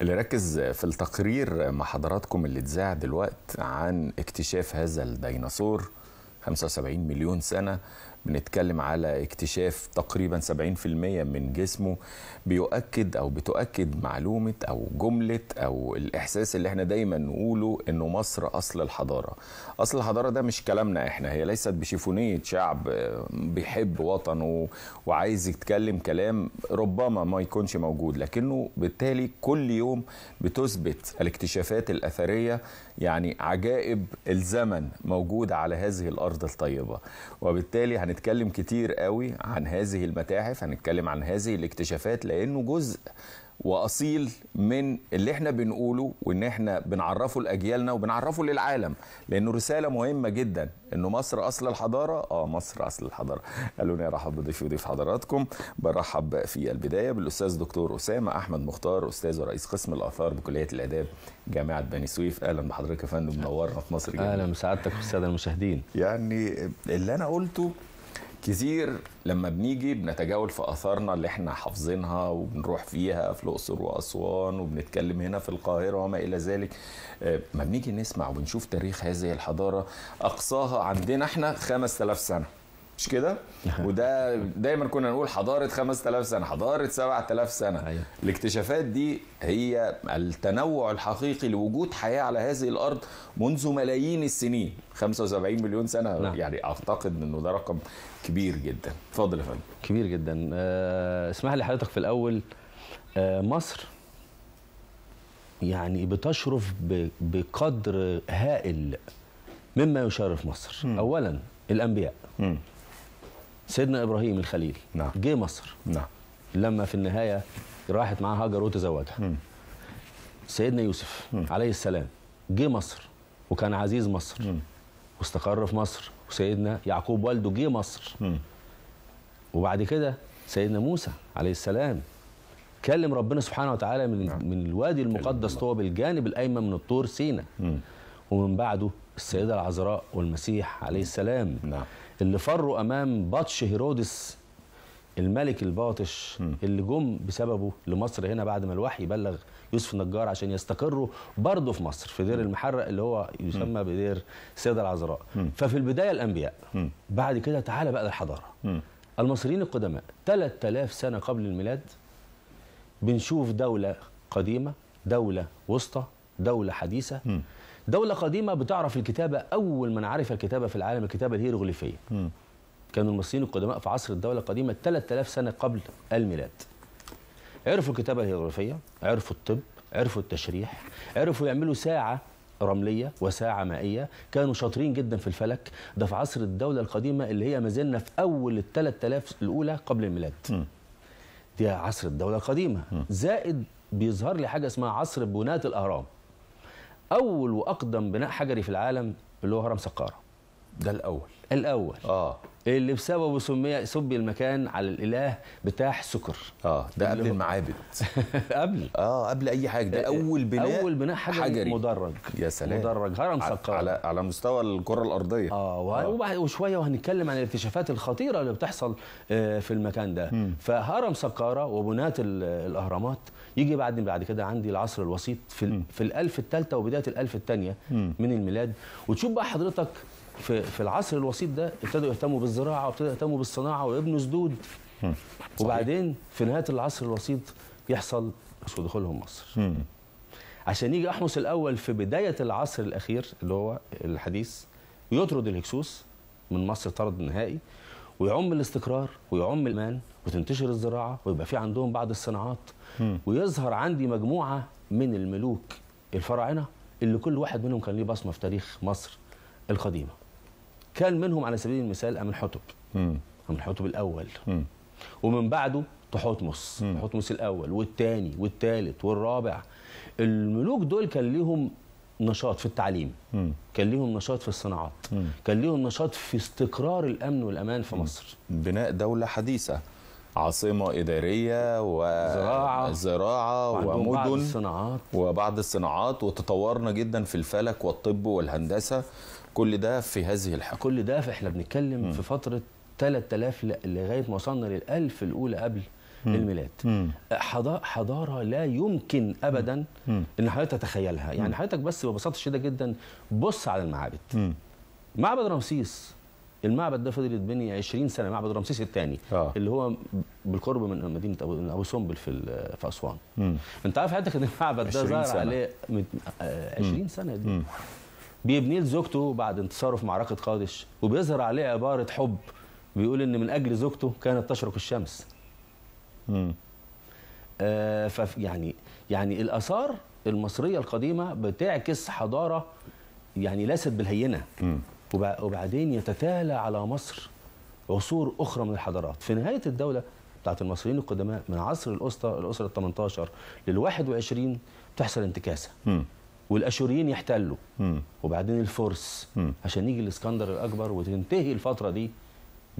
اللي ركز في التقرير مع حضراتكم اللي اتذاع دلوقت عن اكتشاف هذا الديناصور 75 مليون سنه بنتكلم على اكتشاف تقريبا 70% من جسمه بيؤكد او بتؤكد معلومه او جمله او الاحساس اللي احنا دايما نقوله انه مصر اصل الحضاره. اصل الحضاره ده مش كلامنا احنا هي ليست بشيفونيه شعب آه، بيحب وطنه وعايز يتكلم كلام ربما ما يكونش موجود لكنه بالتالي كل يوم بتثبت الاكتشافات الاثريه يعني عجائب الزمن موجوده على هذه الارض الطيبه وبالتالي هنتكلم كتير قوي عن هذه المتاحف هنتكلم عن هذه الاكتشافات لانه جزء واصيل من اللي احنا بنقوله وان احنا بنعرفه لاجيالنا وبنعرفه للعالم لانه رساله مهمه جدا انه مصر اصل الحضاره اه مصر اصل الحضاره قالوا لي ارحب بضيفي وضيف حضراتكم برحب في البدايه بالاستاذ دكتور اسامه احمد مختار استاذ ورئيس قسم الاثار بكليه الاداب جامعه بني سويف اهلا بحضرتك يا فندم منورنا في مصر جميل. اهلا بسعادتك والساده المشاهدين يعني اللي انا قلته كثير لما بنيجي بنتجاول في اثارنا اللي احنا حافظينها وبنروح فيها في الاقصر واسوان وبنتكلم هنا في القاهره وما الى ذلك آه، ما بنيجي نسمع وبنشوف تاريخ هذه الحضاره اقصاها عندنا احنا 5000 سنه مش كده وده دايما كنا نقول حضاره 5000 سنه حضاره 7000 سنه أيوة. الاكتشافات دي هي التنوع الحقيقي لوجود حياه على هذه الارض منذ ملايين السنين 75 مليون سنه لا. نعم. يعني اعتقد انه ده رقم كبير جدا اتفضل يا فندم كبير جدا آه، اسمح لي حضرتك في الاول آه، مصر يعني بتشرف بقدر هائل مما يشرف مصر م. اولا الانبياء م. سيدنا ابراهيم الخليل نعم جه مصر نعم لما في النهايه راحت معاه هاجر وتزوجها سيدنا يوسف م. عليه السلام جه مصر وكان عزيز مصر م. واستقر في مصر وسيدنا يعقوب والده جه مصر م. وبعد كده سيدنا موسى عليه السلام كلم ربنا سبحانه وتعالى من نعم. من الوادي المقدس طوى بالجانب الايمن من الطور سينا ومن بعده السيده العذراء والمسيح عليه السلام نعم اللي فروا امام بطش هيرودس الملك الباطش اللي جم بسببه لمصر هنا بعد ما الوحي بلغ يوسف النجار عشان يستقروا برضه في مصر في دير المحرق اللي هو يسمى بدير السيده العذراء ففي البدايه الانبياء بعد كده تعالى بقى الحضاره المصريين القدماء 3000 سنه قبل الميلاد بنشوف دوله قديمه دوله وسطى دوله حديثه دولة قديمة بتعرف الكتابة أول من عرف الكتابة في العالم الكتابة الهيروغليفية كانوا المصريين القدماء في عصر الدولة القديمة 3000 سنة قبل الميلاد عرفوا الكتابة الهيروغليفية عرفوا الطب عرفوا التشريح عرفوا يعملوا ساعة رملية وساعة مائية كانوا شاطرين جدا في الفلك ده في عصر الدولة القديمة اللي هي ما زلنا في أول ال 3000 الأولى قبل الميلاد م. دي عصر الدولة القديمة م. زائد بيظهر لي حاجة اسمها عصر بناة الأهرام اول واقدم بناء حجري في العالم اللي هو هرم سقاره ده الاول الاول اه اللي بسببه سمي سبي المكان على الاله بتاع سكر اه ده قبل المعابد قبل اه قبل اي حاجه ده آه، آه، اول بناء اول بناء حجري, حجري. مدرج يا سلام مدرج هرم سقارة على على مستوى الكره الارضيه اه, آه. وشويه وهنتكلم عن الاكتشافات الخطيره اللي بتحصل آه في المكان ده مم. فهرم سقاره وبناة الاهرامات يجي بعد بعد كده عندي العصر الوسيط في في الالف الثالثه وبدايه الالف الثانيه من الميلاد وتشوف بقى حضرتك في, في العصر الوسيط ده ابتدوا يهتموا بالزراعه وابتدوا يهتموا بالصناعه وابنوا سدود وبعدين في نهايه العصر الوسيط يحصل دخولهم مصر مم. عشان يجي احمس الاول في بدايه العصر الاخير اللي هو الحديث يطرد الهكسوس من مصر طرد نهائي ويعم الاستقرار ويعم الامان وتنتشر الزراعه ويبقى في عندهم بعض الصناعات مم. ويظهر عندي مجموعه من الملوك الفراعنه اللي كل واحد منهم كان ليه بصمه في تاريخ مصر القديمه كان منهم على سبيل المثال أمن امم أمن حطب الأول ومن بعده تحتمس تحتمس الأول والثاني والثالث والرابع الملوك دول كان ليهم نشاط في التعليم مم. كان ليهم نشاط في الصناعات مم. كان ليهم نشاط في استقرار الأمن والأمان في مصر بناء دولة حديثة عاصمه اداريه وزراعه زراعه ومدن بعض الصناعات وبعض الصناعات وتطورنا جدا في الفلك والطب والهندسه كل ده في هذه الحقبة كل ده احنا بنتكلم في فتره 3000 لغايه ما وصلنا لل 1000 الاولى قبل مم. الميلاد مم. حضاره لا يمكن ابدا مم. ان حضرتك تتخيلها يعني حضرتك بس ببساطه شديده جدا بص على المعابد مم. معبد رمسيس المعبد ده فضل يتبني 20 سنه معبد رمسيس الثاني آه. اللي هو بالقرب من مدينه ابو ابو سمبل في في اسوان انت عارف حضرتك ان المعبد ده ظهر عليه 20 آه، سنه دي مم. بيبنيه لزوجته بعد انتصاره في معركه قادش وبيظهر عليه عباره حب بيقول ان من اجل زوجته كانت تشرق الشمس. امم آه فف يعني يعني الاثار المصريه القديمه بتعكس حضاره يعني ليست بالهينه. مم. وبعدين يتتالى على مصر عصور اخرى من الحضارات في نهايه الدوله بتاعت المصريين القدماء من عصر الاسطى الاسره ال 18 لل 21 بتحصل انتكاسه. مم. والاشوريين يحتلوا وبعدين الفرس عشان يجي الاسكندر الاكبر وتنتهي الفتره دي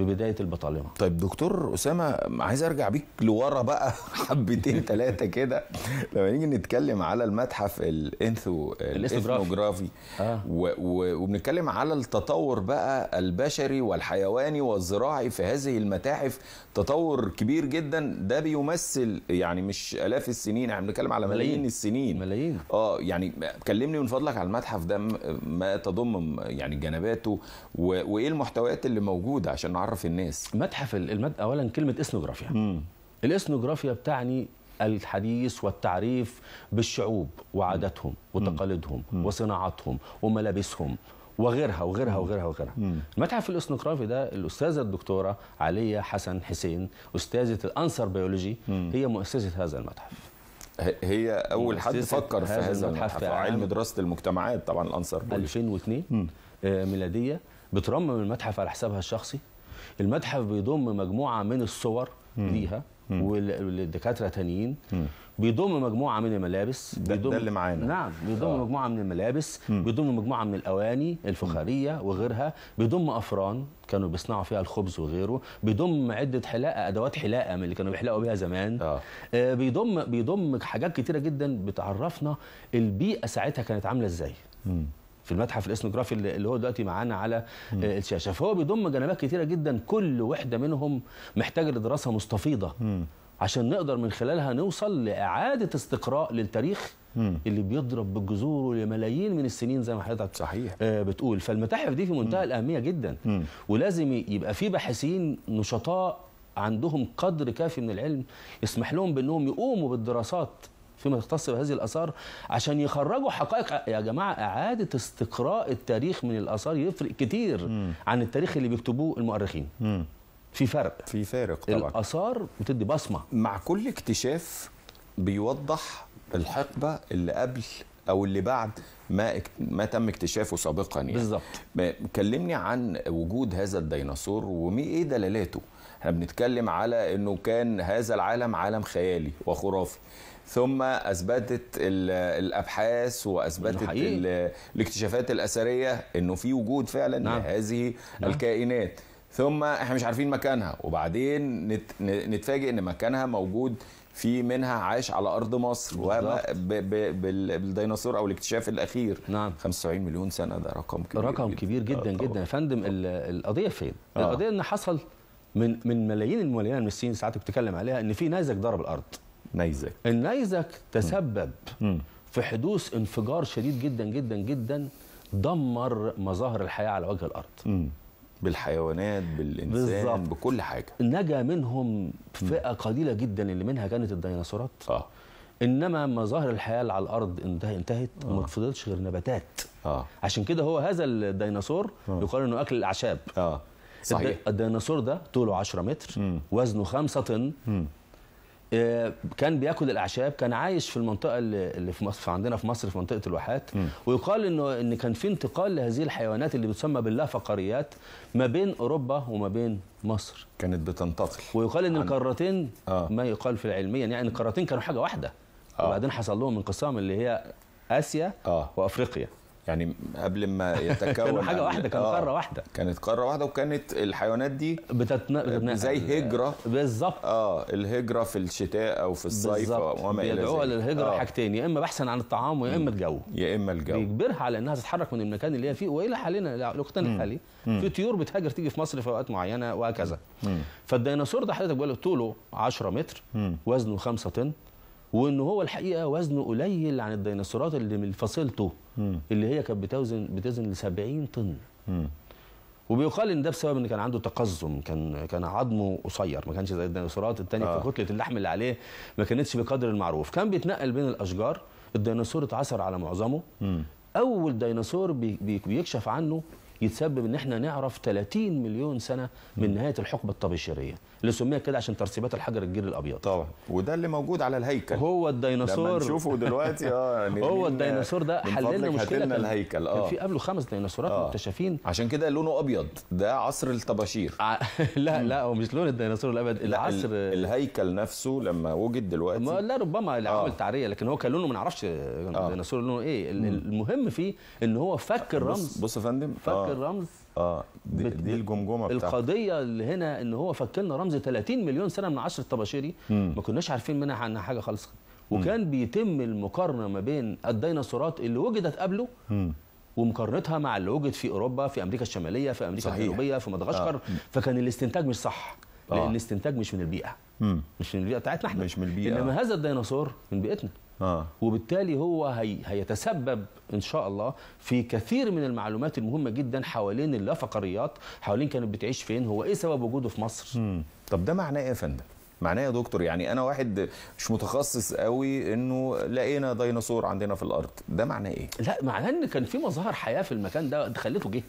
ببدايه البطالمه طيب دكتور اسامه عايز ارجع بيك لورا بقى حبتين ثلاثه كده لما نيجي نتكلم على المتحف الانثو الاثنوجرافي آه. وبنتكلم على التطور بقى البشري والحيواني والزراعي في هذه المتاحف تطور كبير جدا ده بيمثل يعني مش الاف السنين احنا بنتكلم على ملايين, ملايين السنين ملايين اه يعني كلمني من فضلك على المتحف ده ما تضم يعني جنباته وايه المحتويات اللي موجوده عشان نعرف عرف الناس متحف المد اولا كلمه اثنوغرافيا الاثنوغرافيا بتعني الحديث والتعريف بالشعوب وعاداتهم وتقاليدهم وصناعاتهم وملابسهم وغيرها وغيرها وغيرها وغيرها المتحف الاثنوغرافي ده الاستاذه الدكتوره عليا حسن حسين استاذه الانسر بيولوجي هي مؤسسه هذا المتحف هي اول حد فكر في هذا المتحف علم دراسه المجتمعات طبعا الانسر بيولوجي 2002 آه، ميلاديه بترمم المتحف على حسابها الشخصي المتحف بيضم مجموعه من الصور ليها والدكاتره تانيين بيضم مجموعه من الملابس ده, بيضم ده اللي معانا نعم بيضم آه. مجموعه من الملابس بيضم مجموعه من الاواني الفخاريه وغيرها بيضم افران كانوا بيصنعوا فيها الخبز وغيره بيضم عده حلاقه ادوات حلاقه من اللي كانوا بيحلقوا بيها زمان آه. آه، بيضم بيضم حاجات كتيره جدا بتعرفنا البيئه ساعتها كانت عامله ازاي في المتحف الاثنوغرافي اللي هو دلوقتي معانا على مم. آه، الشاشه فهو بيضم جنبات كتيره جدا كل وحده منهم محتاجه لدراسه مستفيضه مم. عشان نقدر من خلالها نوصل لاعاده استقراء للتاريخ مم. اللي بيضرب بجذوره لملايين من السنين زي ما حضرتك صحيح آه بتقول فالمتاحف دي في منتهى الاهميه جدا مم. ولازم يبقى في باحثين نشطاء عندهم قدر كافي من العلم يسمح لهم بانهم يقوموا بالدراسات فيما يختص بهذه الآثار عشان يخرجوا حقائق يا جماعة إعادة استقراء التاريخ من الآثار يفرق كتير م. عن التاريخ اللي بيكتبوه المؤرخين م. في فرق في فارق طبعا الآثار بتدي بصمة مع كل اكتشاف بيوضح الحقبة اللي قبل او اللي بعد ما ما تم اكتشافه سابقا يعني بالظبط كلمني عن وجود هذا الديناصور وايه دلالاته احنا بنتكلم على انه كان هذا العالم عالم خيالي وخرافي ثم اثبتت الابحاث واثبتت الاكتشافات الاثريه انه في وجود فعلا نعم. لهذه نعم. الكائنات ثم احنا مش عارفين مكانها وبعدين نتفاجئ ان مكانها موجود في منها عاش على ارض مصر بالديناصور او الاكتشاف الاخير نعم 75 مليون سنه ده رقم كبير رقم كبير جدا جدا, آه، جداً يا فندم القضيه فين؟ آه. القضيه ان حصل من من ملايين الملايين من المسيين ساعات بتتكلم عليها ان في نيزك ضرب الارض نيزك النيزك تسبب م. في حدوث انفجار شديد جدا جدا جدا دمر مظاهر الحياه على وجه الارض م. بالحيوانات بالانسان بالزبط. بكل حاجه نجا منهم فئه م. قليله جدا اللي منها كانت الديناصورات اه انما مظاهر الحياه اللي على الارض انتهت انتهت آه. وما فضلتش غير نباتات آه. عشان كده هو هذا الديناصور آه. يقال انه اكل الاعشاب آه. صحيح الديناصور ده طوله 10 متر وزنه 5 طن آه، كان بياكل الاعشاب كان عايش في المنطقه اللي في مصر عندنا في مصر في منطقه الواحات م. ويقال انه ان كان في انتقال لهذه الحيوانات اللي بتسمى بالله فقريات ما بين اوروبا وما بين مصر كانت بتنتقل ويقال ان عن... القارتين آه. ما يقال في العلميه يعني القارتين كانوا حاجه واحده آه. وبعدين حصل لهم انقسام اللي هي اسيا آه. وافريقيا يعني قبل ما يتكون كانوا حاجه واحده كانت آه قاره واحده كانت قاره واحده وكانت الحيوانات دي بتتن... زي هجره بالظبط اه الهجره في الشتاء او في الصيف وما الى ذلك بيدعوها للهجره آه. حاجتين يا اما بحثا عن الطعام ويا اما الجو يا اما الجو بيجبرها على انها تتحرك من المكان اللي هي فيه والى حالنا الوقتنا الحالي في طيور بتهاجر تيجي في مصر في اوقات معينه وهكذا فالديناصور ده حضرتك بقول طوله 10 متر وزنه 5 طن وان هو الحقيقه وزنه قليل عن الديناصورات اللي من فصيلته مم. اللي هي كانت بتوزن بتزن ل 70 طن مم. وبيقال ان ده بسبب ان كان عنده تقزم كان كان عظمه قصير ما كانش زي الديناصورات الثانيه آه. فكتله اللحم اللي عليه ما كانتش بقدر المعروف كان بيتنقل بين الاشجار الديناصور اتعثر على معظمه مم. اول ديناصور بي بيكشف عنه يتسبب ان احنا نعرف 30 مليون سنه من نهايه الحقبه الطبيشيريه اللي سميها كده عشان ترسيبات الحجر الجير الابيض طبعا وده اللي موجود على الهيكل هو الديناصور لما نشوفه دلوقتي اه يعني هو الديناصور ده حل لنا مشكله كان الهيكل اه في قبله خمس ديناصورات آه. مكتشفين عشان كده لونه ابيض ده عصر الطباشير لا لا هو مش لون الديناصور الابيض العصر الهيكل نفسه لما وجد دلوقتي ما لا ربما العوامل آه. التعريه لكن هو كان لونه ما نعرفش الديناصور آه. لونه ايه المهم فيه ان هو فك الرمز بص يا فندم فك آه. آه. الرمز اه دي, بت... دي الجمجمه بتاعت. القضيه اللي هنا ان هو فك رمز 30 مليون سنه من عشر الطباشيري ما كناش عارفين منها عنها حاجه خالص وكان مم. بيتم المقارنه ما بين الديناصورات اللي وجدت قبله مم. ومقارنتها مع اللي وجد في اوروبا في امريكا الشماليه في امريكا الجنوبيه في مدغشقر آه. فكان الاستنتاج مش صح آه. لان الاستنتاج مش من البيئه مم. مش من البيئه بتاعتنا احنا مش من البيئه انما هذا الديناصور من بيئتنا آه. وبالتالي هو هي هيتسبب ان شاء الله في كثير من المعلومات المهمه جدا حوالين اللافقريات حوالين كانت بتعيش فين هو ايه سبب وجوده في مصر مم. طب ده معناه ايه يا فندم معناه يا دكتور يعني انا واحد مش متخصص قوي انه لقينا ديناصور عندنا في الارض ده معناه ايه لا معناه ان كان في مظاهر حياه في المكان ده خليته جه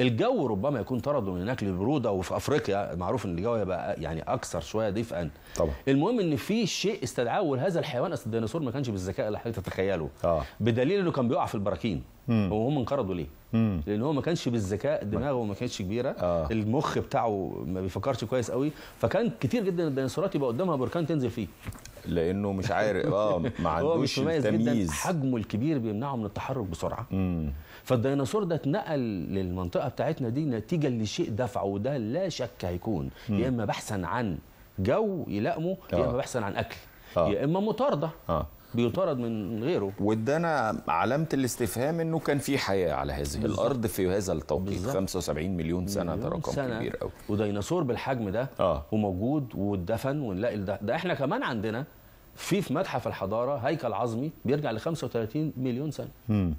الجو ربما يكون طرده من هناك للبروده وفي افريقيا معروف ان الجو يبقى يعني اكثر شويه دفئا طبعا المهم ان في شيء استدعاه لهذا الحيوان اصل الديناصور ما كانش بالذكاء اللي حضرتك تتخيله آه. بدليل انه كان بيقع في البراكين وهم انقرضوا ليه؟ مم. لان هو ما كانش بالذكاء دماغه ما كانتش كبيره آه. المخ بتاعه ما بيفكرش كويس قوي فكان كتير جدا الديناصورات يبقى قدامها بركان تنزل فيه لانه مش عارف اه ما عندوش التمييز حجمه الكبير بيمنعه من التحرك بسرعه مم. فالديناصور ده اتنقل للمنطقه بتاعتنا دي نتيجه لشيء دفعه وده لا شك هيكون يا اما بحثا عن جو يلائمه يا اما آه. بحثا عن اكل آه. يا اما مطارده آه. بيطارد من غيره وادانا علامه الاستفهام انه كان في حياه على هذه بالزبط. الارض في هذا التوقيت بالزبط. 75 مليون سنه ده رقم سنة كبير قوي وديناصور بالحجم ده آه. وموجود واتدفن ونلاقي ده, ده احنا كمان عندنا في في متحف الحضاره هيكل عظمي بيرجع ل 35 مليون سنه مم.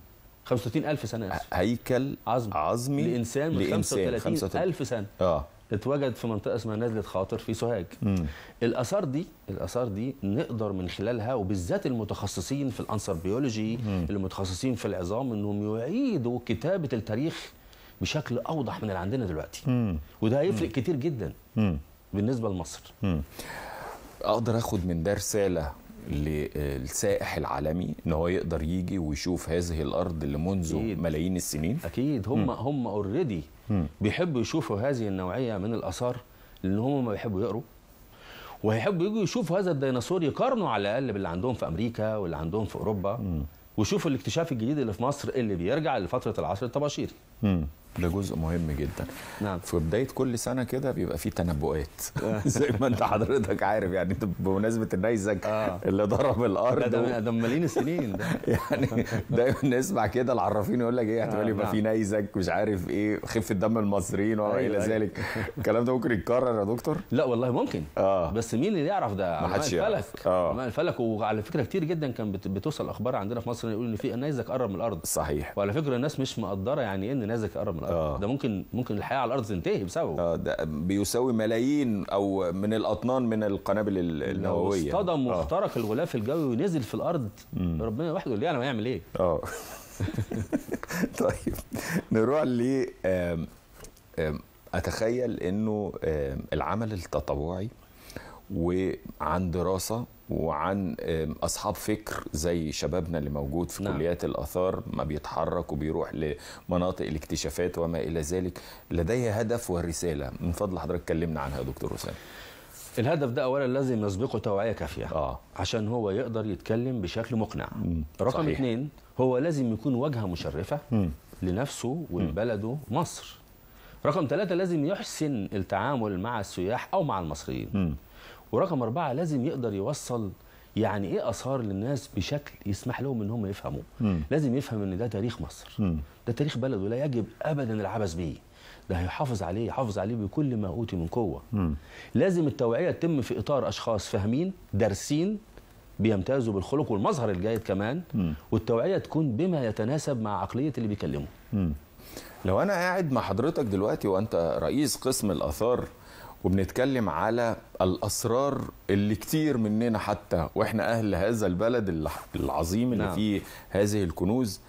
35000 سنه اسف هيكل عظمي عظمي لانسان من 35000 سنه اه اتوجد في منطقه اسمها نزله خاطر في سوهاج الاثار دي الاثار دي نقدر من خلالها وبالذات المتخصصين في الانثر بيولوجي مم. المتخصصين في العظام انهم يعيدوا كتابه التاريخ بشكل اوضح من اللي عندنا دلوقتي مم. وده هيفرق كتير جدا مم. بالنسبه لمصر مم. اقدر اخد من ده رساله للسائح العالمي ان هو يقدر يجي ويشوف هذه الارض اللي منذ أكيد. ملايين السنين اكيد هم م. هم اوريدي بيحبوا يشوفوا هذه النوعيه من الاثار لان هم ما بيحبوا يقروا وهيحبوا يجوا يشوفوا هذا الديناصور يقارنوا على الاقل باللي عندهم في امريكا واللي عندهم في اوروبا م. ويشوفوا الاكتشاف الجديد اللي في مصر اللي بيرجع لفتره العصر الطباشيري ده جزء مهم جدا نعم. في بدايه كل سنه كده بيبقى في تنبؤات آه. زي ما انت حضرتك عارف يعني انت بمناسبه النيزك آه. اللي ضرب الارض ده ده مالين السنين ده يعني دايما نسمع كده العرافين يقول لك ايه احتمال آه. يبقى فيه في نعم. نيزك مش عارف ايه خفه دم المصريين وما الى أيوة، أيوة. ذلك الكلام ده ممكن يتكرر يا دكتور لا والله ممكن آه. بس مين اللي يعرف ده ما حدش الفلك آه. الفلك وعلى فكره كتير جدا كان بتوصل اخبار عندنا في مصر يقول ان في نيزك قرب من الارض صحيح وعلى فكره الناس مش مقدره يعني إيه ان نيزك قرب من الارض آه. ده ممكن ممكن الحياه على الارض تنتهي بسببه آه ده بيساوي ملايين او من الاطنان من القنابل النوويه لو اصطدم واخترق آه. الغلاف الجوي ونزل في الارض مم. ربنا لوحده اللي يعني هيعمل ايه اه طيب نروح ل اتخيل انه العمل التطوعي وعن دراسه وعن اصحاب فكر زي شبابنا اللي موجود في نعم. كليات الاثار ما بيتحرك وبيروح لمناطق الاكتشافات وما الى ذلك لدي هدف ورساله من فضل حضرتك كلمنا عنها يا دكتور حسام الهدف ده اولا لازم يسبقه توعيه كافيه آه. عشان هو يقدر يتكلم بشكل مقنع مم. رقم صحيح. اتنين هو لازم يكون واجهه مشرفه مم. لنفسه ولبلده مصر رقم ثلاثة لازم يحسن التعامل مع السياح أو مع المصريين مم. ورقم أربعة لازم يقدر يوصل يعني ايه اثار للناس بشكل يسمح لهم ان هم يفهموا لازم يفهم ان ده تاريخ مصر مم. ده تاريخ بلده لا يجب ابدا العبث به ده هيحافظ عليه يحافظ عليه بكل ما اوتي من قوه مم. لازم التوعيه تتم في اطار اشخاص فاهمين دارسين بيمتازوا بالخلق والمظهر الجيد كمان مم. والتوعيه تكون بما يتناسب مع عقليه اللي بيكلمه مم. لو انا قاعد مع حضرتك دلوقتي وانت رئيس قسم الاثار وبنتكلم على الاسرار اللي كتير مننا حتى واحنا اهل هذا البلد العظيم اللي نعم. فيه هذه الكنوز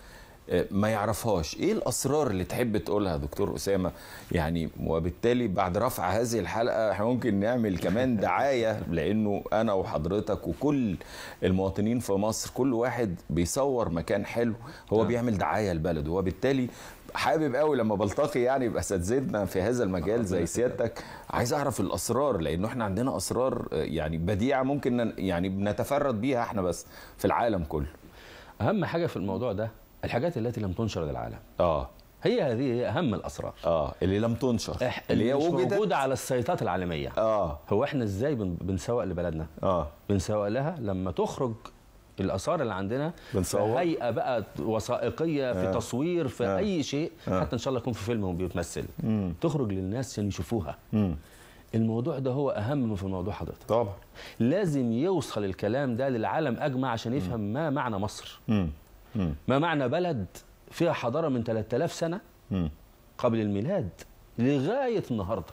آه، ما يعرفهاش ايه الاسرار اللي تحب تقولها دكتور اسامه يعني وبالتالي بعد رفع هذه الحلقه احنا ممكن نعمل كمان دعايه لانه انا وحضرتك وكل المواطنين في مصر كل واحد بيصور مكان حلو هو نعم. بيعمل دعايه لبلده وبالتالي حابب قوي لما بلتقي يعني باساتذتنا في هذا المجال زي سيادتك عايز اعرف الاسرار لانه احنا عندنا اسرار آه، يعني بديعه ممكن يعني بنتفرد بيها احنا بس في العالم كله اهم حاجه في الموضوع ده الحاجات التي لم تنشر للعالم اه هي هذه هي اهم الاسرار اه اللي لم تنشر إح... اللي هي وجدت موجوده على السيطات العالميه اه هو احنا ازاي بن... بنسوق لبلدنا اه بنسوق لها لما تخرج الاثار اللي عندنا بنصور هيئه بقى وثائقيه في آه. تصوير في آه. اي شيء آه. حتى ان شاء الله يكون في فيلم وبيتمثل تخرج للناس عشان يشوفوها مم. الموضوع ده هو اهم من في الموضوع حضرتك طبعا لازم يوصل الكلام ده للعالم اجمع عشان يفهم مم. ما معنى مصر مم. ما معنى بلد فيها حضارة من 3000 سنة قبل الميلاد لغاية النهاردة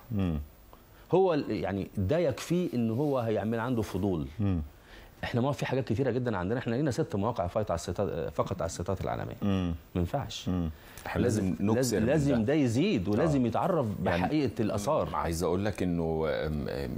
هو يعني ده يكفيه ان هو هيعمل عنده فضول احنا ما في حاجات كتيره جدا عندنا احنا لينا ست مواقع فايت على الستات فقط على الستات العالميه ما ينفعش لازم نكسر لازم ده يزيد ولازم آه. يتعرف يعني بحقيقه يعني الاثار عايز اقول لك انه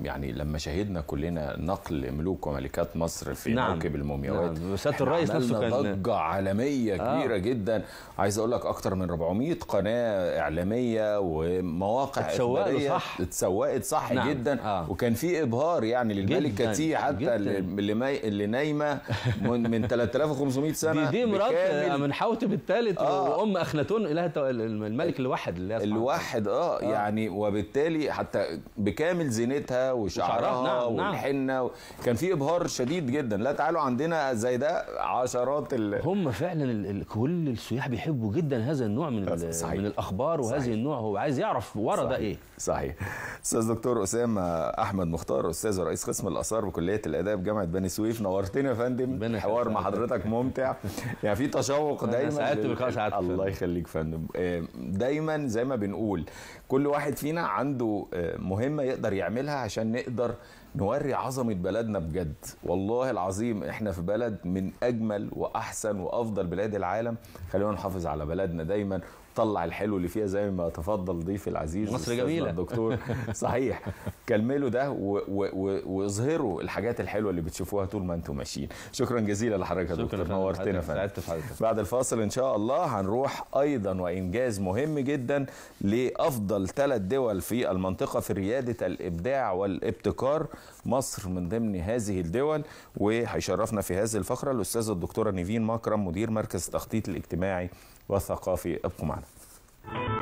يعني لما شهدنا كلنا نقل ملوك وملكات مصر في نعم. موكب المومياوات نعم. سياده الرئيس نفسه كان ضجه عالميه آه. كبيره آه. جدا عايز اقول لك اكتر من 400 قناه اعلاميه ومواقع اتسوقت صح اتسوقت صح نعم. جدا آه. وكان في ابهار يعني للملكه تي حتى اللي ما ناي... اللي نايمه من, من 3500 سنه دي, دي مرات حوت الثالث آه. وام اخناتون اله الملك الواحد اللي الواحد آه, اه يعني وبالتالي حتى بكامل زينتها وشعرها نعم،, نعم والحنه نعم. كان في ابهار شديد جدا لا تعالوا عندنا زي ده عشرات ال... هم فعلا ال... كل السياح بيحبوا جدا هذا النوع من ال... صحيح. من الاخبار وهذا صحيح. النوع هو عايز يعرف ورا ده ايه صحيح استاذ دكتور اسامه احمد مختار استاذ رئيس قسم الاثار بكليه الاداب جامعه بني سويف السويف نورتنا يا فندم حوار مع حضرتك ممتع يعني في تشوق دايما سعدت بك الله يخليك فندم آه، دايما زي ما بنقول كل واحد فينا عنده آه، مهمه يقدر يعملها عشان نقدر نوري عظمه بلدنا بجد والله العظيم احنا في بلد من اجمل واحسن وافضل بلاد العالم خلينا نحافظ على بلدنا دايما طلع الحلو اللي فيها زي ما تفضل ضيفي العزيز مصر جميله الدكتور صحيح كملوا ده واظهروا الحاجات الحلوه اللي بتشوفوها طول ما انتم ماشيين شكرا جزيلا لحضرتك يا دكتور نورتنا بعد الفاصل ان شاء الله هنروح ايضا وانجاز مهم جدا لافضل ثلاث دول في المنطقه في رياده الابداع والابتكار مصر من ضمن هذه الدول وهيشرفنا في هذه الفقره الاستاذه الدكتوره نيفين مكرم مدير مركز التخطيط الاجتماعي وثقافي ابقوا معنا